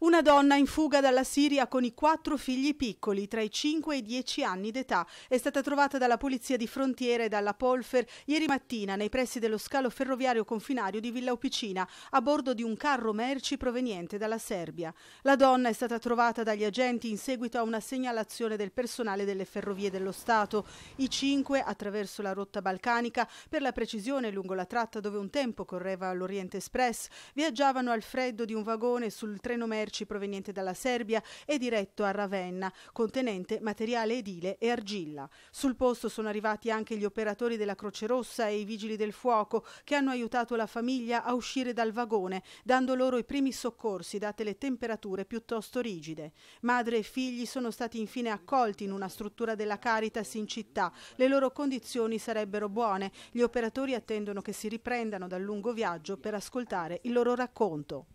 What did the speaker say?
Una donna in fuga dalla Siria con i quattro figli piccoli tra i 5 e i 10 anni d'età è stata trovata dalla polizia di frontiera e dalla Polfer ieri mattina nei pressi dello scalo ferroviario confinario di Villa Opicina a bordo di un carro merci proveniente dalla Serbia. La donna è stata trovata dagli agenti in seguito a una segnalazione del personale delle ferrovie dello Stato. I 5 attraverso la rotta balcanica, per la precisione lungo la tratta dove un tempo correva l'Oriente Express, viaggiavano al freddo di un vagone sul treno merci merci proveniente dalla Serbia e diretto a Ravenna, contenente materiale edile e argilla. Sul posto sono arrivati anche gli operatori della Croce Rossa e i vigili del fuoco che hanno aiutato la famiglia a uscire dal vagone, dando loro i primi soccorsi date le temperature piuttosto rigide. Madre e figli sono stati infine accolti in una struttura della Caritas in città. Le loro condizioni sarebbero buone. Gli operatori attendono che si riprendano dal lungo viaggio per ascoltare il loro racconto.